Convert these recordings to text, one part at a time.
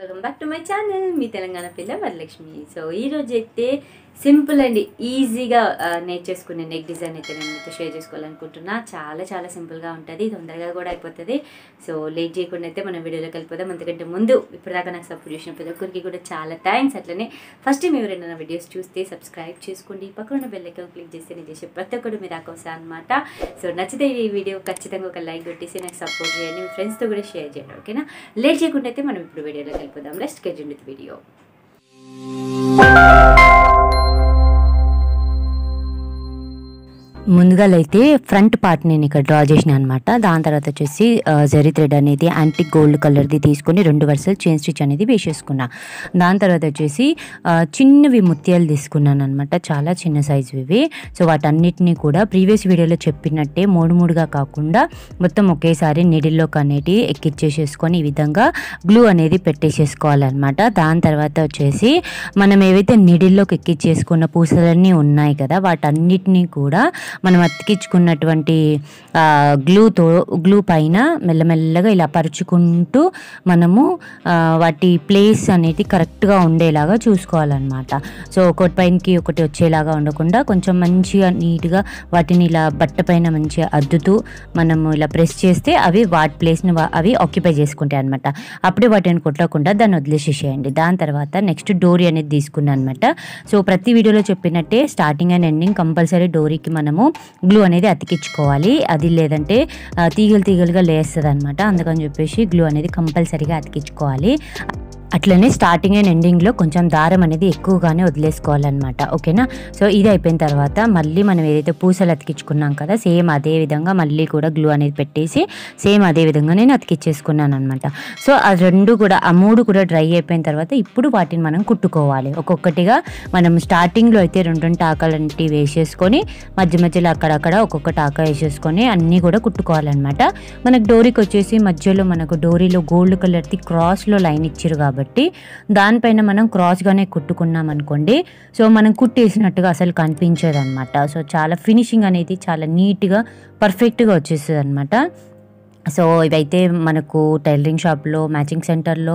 welcome back to my channel మీ తెలంగాణ పిల్ల Varalakshmi so ఈరోజు అయితే సింపుల్ అండ్ ఈజీగా నేర్చేసుకునే నెక్ డిజైన్ అయితే నేను మీతో షేర్ చేసుకోవాలనుకుంటున్నా చాలా చాలా సింపుల్గా ఉంటుంది తొందరగా కూడా అయిపోతుంది సో లేట్ చేయకుండా అయితే మనం వీడియోలోకి వెళ్ళిపోదాం ఎందుకంటే ముందు ఇప్పటిదాకా నాకు సపోర్ట్ చేసిన ప్రతి ఒక్కరికి కూడా చాలా థ్యాంక్స్ అట్లనే ఫస్ట్ మీరు ఎవరైనా వీడియోస్ చూస్తే సబ్స్క్రైబ్ చేసుకోండి పక్కన ఉన్న బెల్ క్లిక్ చేస్తే నేను చేసే ప్రతి ఒక్కరు మీరు కోసం అనమాట సో నచ్చితే ఈ వీడియో ఖచ్చితంగా ఒక లైక్ పెట్టేసి నాకు సపోర్ట్ చేయండి మీ ఫ్రెండ్స్తో కూడా షేర్ చేయండి ఓకేనా లేట్ చేయకుండా అయితే మనం ఇప్పుడు వీడియోలోకి వెళ్ళిపోదాం లెస్ట్ కెజెండ్ ఉండేది వీడియో అయితే ఫ్రంట్ పార్ట్ నేను ఇక్కడ డ్రా చేసిన అనమాట దాని తర్వాత వచ్చేసి జరీ థ్రెడ్ అనేది యాంటిక్ గోల్డ్ కలర్ది తీసుకుని రెండు వరుసలు చైన్ స్టిచ్ అనేది వేసేసుకున్నా దాని తర్వాత వచ్చేసి చిన్నవి ముత్యాలు తీసుకున్నాను అనమాట చాలా చిన్న సైజు ఇవి సో వాటన్నిటినీ కూడా ప్రీవియస్ వీడియోలో చెప్పినట్టే మూడు మూడుగా కాకుండా మొత్తం ఒకేసారి నీడిల్లో కనేటి ఎక్కిచ్చేసేసుకొని ఈ విధంగా గ్లూ అనేది పెట్టేసేసుకోవాలన్నమాట దాని తర్వాత వచ్చేసి మనం ఏవైతే నిడిల్లోకి ఎక్కిచ్చేసుకున్న పూసలన్నీ ఉన్నాయి కదా వాటన్నిటినీ కూడా మనం అతికించుకున్నటువంటి గ్లూతో గ్లూ పైన మెల్లమెల్లగా ఇలా పరుచుకుంటూ మనము వాటి ప్లేస్ అనేది కరెక్ట్గా ఉండేలాగా చూసుకోవాలన్నమాట సో ఒకటి పైనకి ఒకటి వచ్చేలాగా ఉండకుండా కొంచెం మంచిగా నీట్గా వాటిని ఇలా బట్ట పైన మంచిగా అద్దుతూ మనము ఇలా ప్రెస్ చేస్తే అవి వాటి ప్లేస్ని అవి ఆక్యుపై చేసుకుంటాయి అనమాట అప్పుడే వాటిని కొట్టకుండా దాన్ని వదిలేసేసేయండి దాని తర్వాత నెక్స్ట్ డోరీ అనేది తీసుకున్నాను అనమాట సో ప్రతి వీడియోలో చెప్పినట్టే స్టార్టింగ్ అండ్ ఎండింగ్ కంపల్సరీ డోరీకి మనము గ్లూ అనేది అతికించుకోవాలి అది లేదంటే తీగలు తీగలుగా లేస్తుంది అనమాట అందుకని చెప్పేసి గ్లూ అనేది కంపల్సరీగా అతికించుకోవాలి అట్లనే స్టార్టింగ్ అండ్ ఎండింగ్లో కొంచెం దారం అనేది ఎక్కువగానే వదిలేసుకోవాలన్నమాట ఓకేనా సో ఇది అయిపోయిన తర్వాత మళ్ళీ మనం ఏదైతే పూసలు అతికించుకున్నాం కదా సేమ్ అదే విధంగా మళ్ళీ కూడా గ్లూ అనేది పెట్టేసి సేమ్ అదే విధంగా నేను అతికిచ్చేసుకున్నాను అనమాట సో ఆ రెండు కూడా ఆ మూడు కూడా డ్రై అయిపోయిన తర్వాత ఇప్పుడు వాటిని మనం కుట్టుకోవాలి ఒక్కొక్కటిగా మనం స్టార్టింగ్లో అయితే రెండు రెండు టాకాలంటివి వేసేసుకొని మధ్య మధ్యలో అక్కడక్కడ ఒక్కొక్క టాకా వేసేసుకొని అన్నీ కూడా కుట్టుకోవాలన్నమాట మనకు డోరీకి వచ్చేసి మధ్యలో మనకు డోరీలో గోల్డ్ కలర్ది క్రాస్లో లైన్ ఇచ్చారు కాబట్టి కాబట్టి దానిపైన మనం క్రాస్గానే కుట్టుకున్నాం అనుకోండి సో మనం కుట్టేసినట్టుగా అసలు కనిపించదు అనమాట సో చాలా ఫినిషింగ్ అనేది చాలా నీట్గా పర్ఫెక్ట్గా వచ్చేస్తుంది అనమాట సో ఇవైతే మనకు టైలరింగ్ షాప్లో మ్యాచింగ్ సెంటర్లో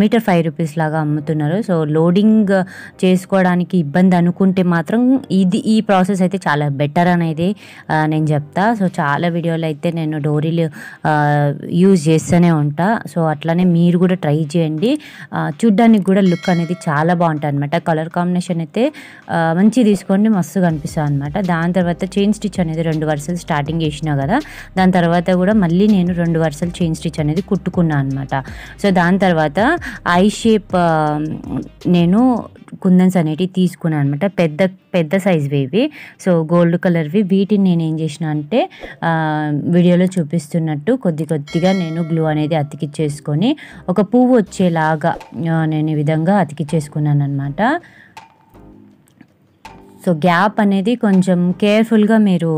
మీటర్ ఫైవ్ రూపీస్ లాగా అమ్ముతున్నారు సో లోడింగ్ చేసుకోవడానికి ఇబ్బంది అనుకుంటే మాత్రం ఇది ఈ ప్రాసెస్ అయితే చాలా బెటర్ అనేది నేను చెప్తా సో చాలా వీడియోలు అయితే నేను డోరీలు యూజ్ చేస్తూనే ఉంటా సో అట్లానే మీరు కూడా ట్రై చేయండి చూడ్డానికి కూడా లుక్ అనేది చాలా బాగుంటుంది అనమాట కలర్ కాంబినేషన్ అయితే మంచి తీసుకోండి మస్తుగా అనిపిస్తుంది అనమాట దాని తర్వాత చైన్ స్టిచ్ అనేది రెండు వరుసలు స్టార్టింగ్ చేసినా కదా దాని తర్వాత కూడా మళ్ళీ నేను రెండు వరుసలు చైన్ స్టిచ్ అనేది కుట్టుకున్నాను అనమాట సో దాని తర్వాత ఐ షేప్ నేను కుందన్స్ అనేటివి తీసుకున్నాను అనమాట పెద్ద పెద్ద సైజువి ఇవి సో గోల్డ్ కలర్వి వీటిని నేను ఏం చేసిన అంటే వీడియోలో చూపిస్తున్నట్టు కొద్ది కొద్దిగా నేను గ్లూ అనేది అతికిచ్చేసుకొని ఒక పువ్వు వచ్చేలాగా నేను ఈ విధంగా అతికిచ్చేసుకున్నాను అనమాట సో గ్యాప్ అనేది కొంచెం కేర్ఫుల్గా మీరు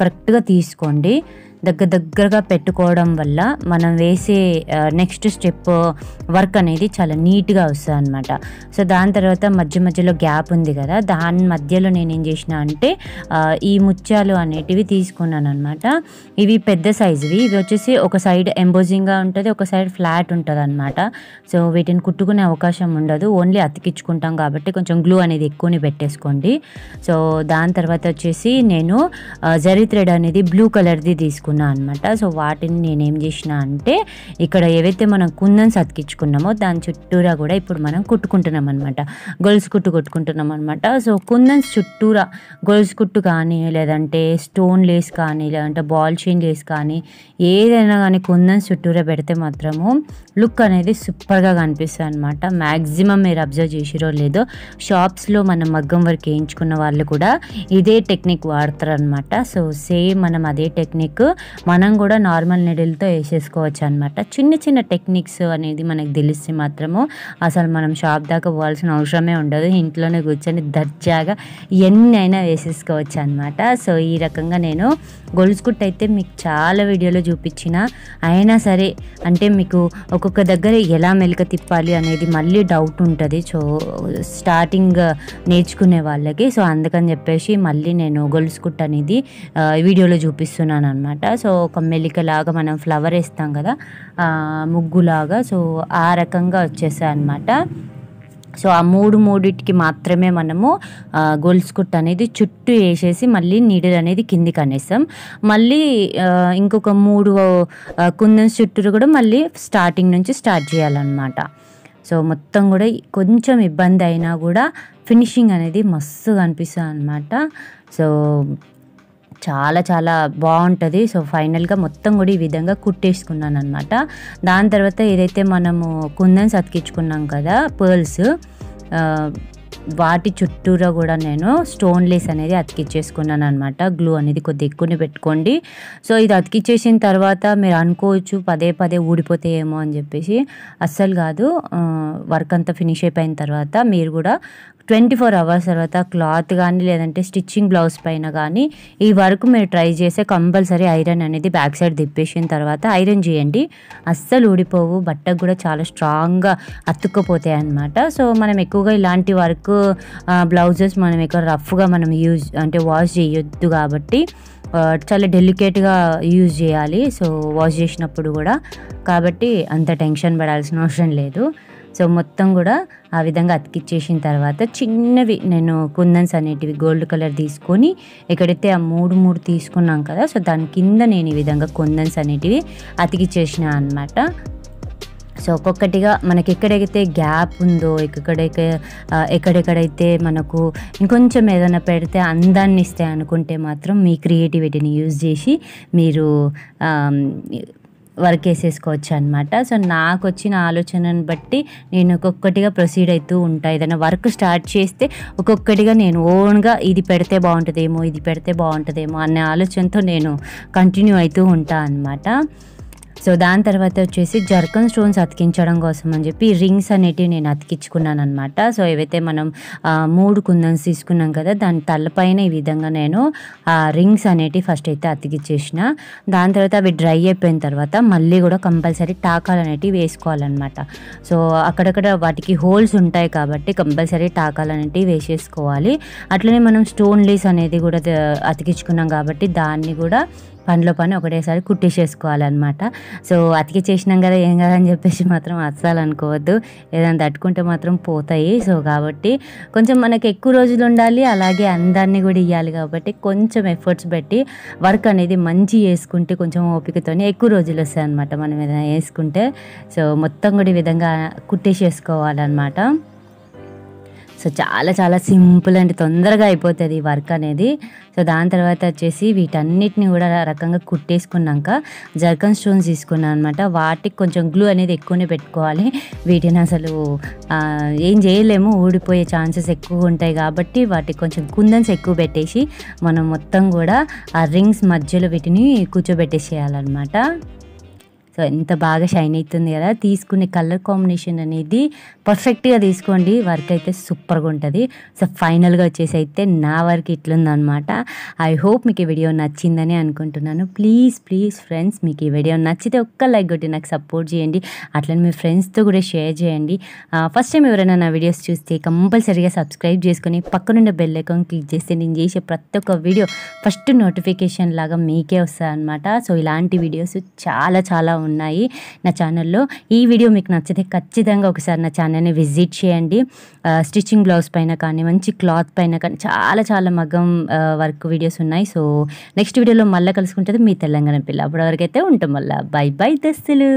కరెక్ట్గా తీసుకోండి దగ్గర దగ్గరగా పెట్టుకోవడం వల్ల మనం వేసే నెక్స్ట్ స్టెప్ వర్క్ అనేది చాలా నీట్గా వస్తుంది అనమాట సో దాని తర్వాత మధ్య మధ్యలో గ్యాప్ ఉంది కదా దాని మధ్యలో నేను ఏం చేసిన అంటే ఈ ముత్యాలు అనేటివి తీసుకున్నాను అనమాట ఇవి పెద్ద సైజువి ఇవి వచ్చేసి ఒక సైడ్ ఎంబోజింగ్గా ఉంటుంది ఒక సైడ్ ఫ్లాట్ ఉంటుంది అనమాట సో వీటిని కుట్టుకునే అవకాశం ఉండదు ఓన్లీ అతికించుకుంటాం కాబట్టి కొంచెం గ్లూ అనేది ఎక్కువని పెట్టేసుకోండి సో దాని తర్వాత వచ్చేసి నేను జరి థ్రెడ్ అనేది బ్లూ కలర్ది తీసుకున్నాను పెట్టుకున్నా అనమాట సో వాటిని నేనేం చేసిన అంటే ఇక్కడ ఏవైతే మనం కుందన్స్ అతికించుకున్నామో దాని చుట్టూరా కూడా ఇప్పుడు మనం కుట్టుకుంటున్నాం అనమాట గొలుసు కుట్టు కొట్టుకుంటున్నాం అనమాట సో కుందన్స్ చుట్టూరా గొలుసు కుట్టు కానీ లేదంటే స్టోన్ లేస్ కానీ లేదంటే బాల్ చైన్ లేస్ కానీ ఏదైనా కానీ కుందన్స్ చుట్టూరా పెడితే మాత్రము లుక్ అనేది సూపర్గా కనిపిస్తుంది అనమాట మ్యాక్సిమం మీరు అబ్జర్వ్ చేసిరో లేదో షాప్స్లో మనం మగ్గం వరకు వేయించుకున్న వాళ్ళు కూడా ఇదే టెక్నిక్ వాడతారనమాట సో సేమ్ మనం అదే టెక్నిక్ మనం కూడా నార్మల్ నెడల్తో వేసేసుకోవచ్చు అనమాట చిన్న చిన్న టెక్నిక్స్ అనేది మనకు తెలిస్తే మాత్రము అసలు మనం షాప్ దాకా పోవాల్సిన అవసరమే ఉండదు ఇంట్లోనే కూర్చొని దర్జాగా ఎన్ని అయినా వేసేసుకోవచ్చు అనమాట సో ఈ రకంగా నేను గొలుసు కుట్టు అయితే మీకు చాలా వీడియోలో చూపించిన అయినా సరే అంటే మీకు ఒక్కొక్క దగ్గర ఎలా మెలక తిప్పాలి అనేది మళ్ళీ డౌట్ ఉంటుంది సో స్టార్టింగ్ నేర్చుకునే వాళ్ళకి సో అందుకని చెప్పేసి మళ్ళీ నేను గొలుసు కుట్టు అనేది వీడియోలో చూపిస్తున్నాను అనమాట సో ఒక మెలికలాగా మనం ఫ్లవర్ వేస్తాం కదా ముగ్గులాగా సో ఆ రకంగా వచ్చేసాయి అనమాట సో ఆ మూడు మూడిటికి మాత్రమే మనము గోల్స్ అనేది చుట్టూ వేసేసి మళ్ళీ నీడలు అనేది కిందికి అనేసాం మళ్ళీ ఇంకొక మూడు కుందం చుట్టూరు కూడా మళ్ళీ స్టార్టింగ్ నుంచి స్టార్ట్ చేయాలన్నమాట సో మొత్తం కూడా కొంచెం ఇబ్బంది అయినా కూడా ఫినిషింగ్ అనేది మస్తుగా అనిపిస్తుంది అనమాట సో చాలా చాలా బాగుంటుంది సో ఫైనల్గా మొత్తం కూడా ఈ విధంగా కుట్టేసుకున్నాను అనమాట దాని తర్వాత ఏదైతే మనము కుందన్స్ అతికించుకున్నాం కదా పర్ల్స్ వాటి చుట్టూరా కూడా నేను స్టోన్ లేస్ అనేది అతికిచ్చేసుకున్నాను అనమాట గ్లూ అనేది కొద్దిగా ఎక్కువనే పెట్టుకోండి సో ఇది అతికిచ్చేసిన తర్వాత మీరు అనుకోవచ్చు పదే పదే ఊడిపోతే ఏమో అని చెప్పేసి అస్సలు కాదు వర్క్ అంతా ఫినిష్ అయిపోయిన తర్వాత మీరు కూడా ట్వంటీ ఫోర్ అవర్స్ తర్వాత క్లాత్ కానీ లేదంటే స్టిచ్చింగ్ బ్లౌజ్ పైన కానీ ఈ వర్క్ మీరు ట్రై చేస్తే కంపల్సరీ ఐరన్ అనేది బ్యాక్ సైడ్ తిప్పేసిన తర్వాత ఐరన్ చేయండి అస్సలు ఊడిపోవు బట్టకు కూడా చాలా స్ట్రాంగ్గా అతుక్కపోతాయి అనమాట సో మనం ఎక్కువగా ఇలాంటి వర్క్ బ్లౌజెస్ మనం ఎక్కువ రఫ్గా మనం యూజ్ అంటే వాష్ చేయొద్దు కాబట్టి చాలా డెలికేట్గా యూజ్ చేయాలి సో వాష్ చేసినప్పుడు కూడా కాబట్టి అంత టెన్షన్ పడాల్సిన అవసరం లేదు సో మొత్తం కూడా ఆ విధంగా అతికిచ్చేసిన తర్వాత చిన్నవి నేను కుందన్స్ అనేటివి గోల్డ్ కలర్ తీసుకొని ఎక్కడైతే ఆ మూడు మూడు తీసుకున్నాం కదా సో దాని కింద నేను ఈ విధంగా కుందన్స్ అనేటివి అతికిచ్చేసిన అనమాట సో ఒక్కొక్కటిగా మనకి ఎక్కడైతే గ్యాప్ ఉందో ఎక్కడైతే ఎక్కడెక్కడైతే మనకు ఇంకొంచెం ఏదైనా పెడితే అందాన్ని ఇస్తాయి అనుకుంటే మాత్రం మీ క్రియేటివిటీని యూజ్ చేసి మీరు వర్క్ వేసేసుకోవచ్చు అనమాట సో నాకు వచ్చిన ఆలోచనను బట్టి నేను ఒక్కొక్కటిగా ప్రొసీడ్ అవుతూ ఉంటాను ఏదైనా వర్క్ స్టార్ట్ చేస్తే ఒక్కొక్కటిగా నేను ఓన్గా ఇది పెడితే బాగుంటుందేమో ఇది పెడితే బాగుంటుందేమో అనే ఆలోచనతో నేను కంటిన్యూ అవుతూ ఉంటాను అనమాట సో దాని తర్వాత వచ్చేసి జర్కన్ స్టోన్స్ అతికించడం కోసం అని చెప్పి రింగ్స్ అనేటివి నేను అతికించుకున్నాను అనమాట సో ఏవైతే మనం మూడు కుందన్స్ తీసుకున్నాం కదా దాని తలపైన ఈ విధంగా నేను ఆ రింగ్స్ అనేటివి ఫస్ట్ అయితే అతికిచ్చేసిన దాని తర్వాత అవి డ్రై అయిపోయిన తర్వాత మళ్ళీ కూడా కంపల్సరీ టాకాలు అనేటివి వేసుకోవాలన్నమాట సో అక్కడక్కడ వాటికి హోల్స్ ఉంటాయి కాబట్టి కంపల్సరీ టాకాలు అనేటివి వేసేసుకోవాలి అట్లనే మనం స్టోన్ లీస్ అనేది కూడా అతికించుకున్నాం కాబట్టి దాన్ని కూడా పనిలో పని ఒకటేసారి కుట్టేసేసుకోవాలన్నమాట సో అతికి చేసినాం కదా ఏం కదా అని చెప్పేసి మాత్రం అస్సలు అనుకోవద్దు ఏదైనా తట్టుకుంటే మాత్రం పోతాయి సో కాబట్టి కొంచెం మనకి ఎక్కువ రోజులు ఉండాలి అలాగే అందాన్ని కూడా ఇవ్వాలి కాబట్టి కొంచెం ఎఫర్ట్స్ పెట్టి వర్క్ అనేది మంచి వేసుకుంటే కొంచెం ఓపికతోనే ఎక్కువ రోజులు వస్తాయి అనమాట మనం ఏదైనా వేసుకుంటే సో మొత్తం కూడా ఈ విధంగా కుట్టేసేసుకోవాలన్నమాట సో చాలా చాలా సింపుల్ అండి తొందరగా అయిపోతుంది ఈ వర్క్ అనేది సో దాని తర్వాత వచ్చేసి వీటన్నిటిని కూడా రకంగా కుట్టేసుకున్నాక జర్కన్ స్టోన్స్ తీసుకున్నాను అనమాట వాటికి కొంచెం గ్లూ అనేది ఎక్కువనే పెట్టుకోవాలి వీటిని అసలు ఏం చేయలేము ఊడిపోయే ఛాన్సెస్ ఎక్కువ ఉంటాయి కాబట్టి వాటికి కొంచెం కుందన్స్ ఎక్కువ పెట్టేసి మనం మొత్తం కూడా ఆ రింగ్స్ మధ్యలో వీటిని కూర్చోబెట్టేసేయాలన్నమాట సో ఎంత బాగా షైన్ అవుతుంది కదా తీసుకునే కలర్ కాంబినేషన్ అనేది పర్ఫెక్ట్గా తీసుకోండి వర్క్ అయితే సూపర్గా ఉంటుంది సో ఫైనల్గా వచ్చేసి అయితే నా వర్క్ ఇట్లుందనమాట ఐ హోప్ మీకు ఈ వీడియో నచ్చిందని అనుకుంటున్నాను ప్లీజ్ ప్లీజ్ ఫ్రెండ్స్ మీకు ఈ వీడియో నచ్చితే ఒక్క లైక్ కొట్టి నాకు సపోర్ట్ చేయండి అట్లనే మీ ఫ్రెండ్స్తో కూడా షేర్ చేయండి ఫస్ట్ టైం ఎవరైనా నా వీడియోస్ చూస్తే కంపల్సరీగా సబ్స్క్రైబ్ చేసుకొని పక్కనుండే బెల్ ఐకాన్ క్లిక్ చేస్తే నేను చేసే ప్రతి ఒక్క వీడియో ఫస్ట్ నోటిఫికేషన్ లాగా మీకే వస్తుంది అనమాట సో ఇలాంటి వీడియోస్ చాలా చాలా ఉన్నాయి నా ఛానల్లో ఈ వీడియో మీకు నచ్చితే ఖచ్చితంగా ఒకసారి నా ఛానల్ని విజిట్ చేయండి స్టిచ్చింగ్ బ్లౌజ్ పైన కానీ మంచి క్లాత్ పైన కానీ చాలా చాలా మగ్గం వర్క్ వీడియోస్ ఉన్నాయి సో నెక్స్ట్ వీడియోలో మళ్ళీ కలుసుకుంటుంది మీ తెలంగాణ పిల్ల అప్పటివరకైతే ఉంటాం మళ్ళీ బై బై దస్తులు